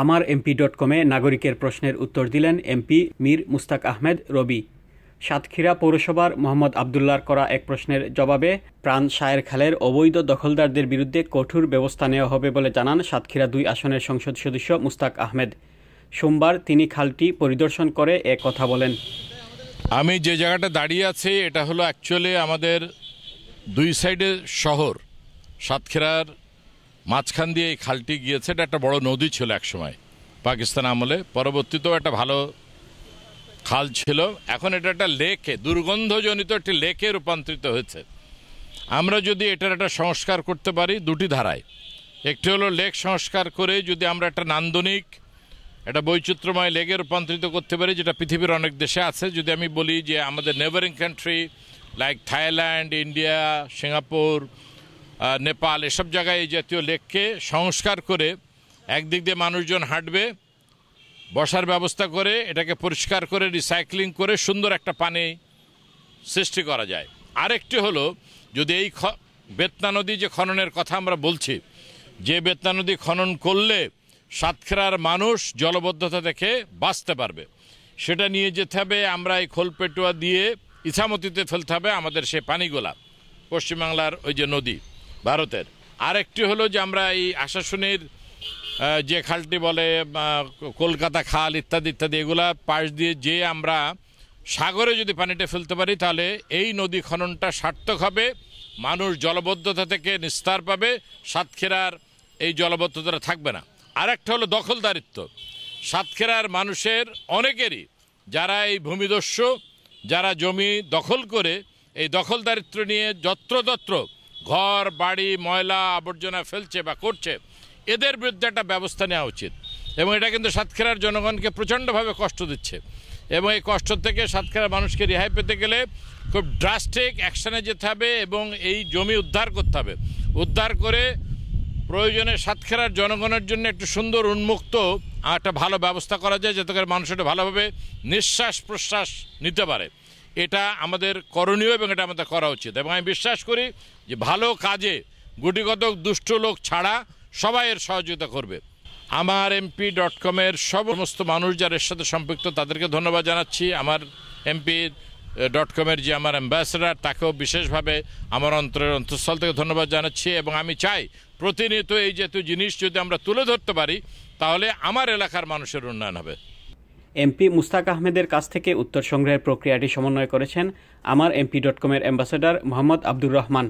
আমার MP dot কমে নাগরিকের প্রশ্নের উত্তর দিলেন এমপি মীর মুস্তাক আহমেদ রবি সাতক্ষীরা পৌরসভার মোহাম্মদ আবদুল্লার করা এক প্রশ্নের জবাবে প্রাণ শায়ের খালের অবৈধ দখলদারদের বিরুদ্ধে কঠোর ব্যবস্থা নেওয়া হবে বলে জানান সাতক্ষীরা দুই আসনের সংসদ সদস্য মুস্তাক আহমেদ সোমবার তিনি খালটি পরিদর্শন করে এ কথা বলেন আমি যে জায়গাটা দাঁড়িয়ে আছি এটা হলো অ্যাকচুয়ালি আমাদের দুই সাইডে শহর সাতক্ষীরার মাঝখান দিয়ে এই খালটি গিয়েছে এটা একটা বড় নদী ছিল এক সময় পাকিস্তান আমলে পরবর্তীতেও একটা ভালো খাল ছিল এখন এটা একটা লেকে দুর্গন্ধজনিত একটি লেকে রূপান্তরিত হয়েছে আমরা যদি এটার একটা সংস্কার করতে পারি দুটি ধারায় একটি হলো লেক সংস্কার করে যদি আমরা একটা নান্দনিক একটা বৈচিত্র্যময় লেগে রূপান্তরিত করতে পারি যেটা পৃথিবীর অনেক দেশে আছে যদি আমি বলি যে আমাদের neighbouring country like Thailand India Singapore Nepal এসব জায়গায় এই জাতীয় লেককে সংস্কার করে একদিক দিয়ে মানুষজন হাঁটবে বসার ব্যবস্থা করে এটাকে পরিষ্কার করে রিসাইক্লিং করে সুন্দর একটা পানি সৃষ্টি করা যায় আরেকটি হলো যদি এই বেতনা নদী যে খননের কথা আমরা বলছি যে বেতনা নদী খনন করলে সাতক্ষীরার মানুষ জলবদ্ধতা দেখে বাঁচতে পারবে সেটা নিয়ে যেতে হবে আমরা এই খোলপেটুয়া দিয়ে ইছামতিতে ফেলতে হবে আমাদের সে পানিগোলা পশ্চিমবাংলার ওই যে নদী ভারতের আরেকটি হলো যে আমরা এই আশাসনের যে খালটি বলে কলকাতা খাল ইত্যাদি ইত্যাদি এগুলা পাশ দিয়ে যে আমরা সাগরে যদি পানিটা ফেলতে পারি তাহলে এই নদী খননটা সার্থক হবে মানুষ জলবদ্ধতা থেকে নিস্তার পাবে সাতক্ষীরার এই জলবদ্ধতাটা থাকবে না আরেকটা হলো দখলদারিত্ব সাতক্ষীরার মানুষের অনেকেরই যারা এই ভূমিদস্যু যারা জমি দখল করে এই দখলদারিত্র নিয়ে যত্রতত্র ঘর বাড়ি ময়লা আবর্জনা ফেলছে বা করছে এদের বিরুদ্ধে একটা ব্যবস্থা নেওয়া উচিত এবং এটা কিন্তু সাতক্ষীরার জনগণকে প্রচণ্ডভাবে কষ্ট দিচ্ছে এবং এই কষ্ট থেকে সাতক্ষীরার মানুষকে রেহাই পেতে গেলে খুব ড্রাস্টিক অ্যাকশানে যেতে হবে এবং এই জমি উদ্ধার করতে হবে উদ্ধার করে প্রয়োজনে সাতক্ষীরার জনগণের জন্য একটু সুন্দর উন্মুক্ত একটা ভালো ব্যবস্থা করা যায় যাতে করে মানুষ এটা ভালোভাবে নিঃশ্বাস প্রশ্বাস নিতে পারে এটা আমাদের করণীয় এবং এটা আমাদের করা উচিত এবং আমি বিশ্বাস করি যে ভালো কাজে গুটিগত দুষ্ট লোক ছাড়া সবাই এর সহযোগিতা করবে আমার এমপি ডট কমের সমস্ত মানুষ যারা এর সাথে সম্পৃক্ত তাদেরকে ধন্যবাদ জানাচ্ছি আমার এমপি ডট কমের যে আমার অ্যাম্বাসেডার তাকেও বিশেষভাবে আমার অন্তরের অন্তঃস্থল থেকে ধন্যবাদ জানাচ্ছি এবং আমি চাই প্রতিনিয়ত এই জাতীয় জিনিস যদি আমরা তুলে ধরতে পারি তাহলে আমার এলাকার মানুষের উন্নয়ন হবে এমপি মুস্তাক আহমেদের কাছ থেকে উত্তর সংগ্রহের প্রক্রিয়াটি সমন্বয় করেছেন আমার এমপি ডট কমের অ্যাম্বাসেডার মোহাম্মদ আব্দুর রহমান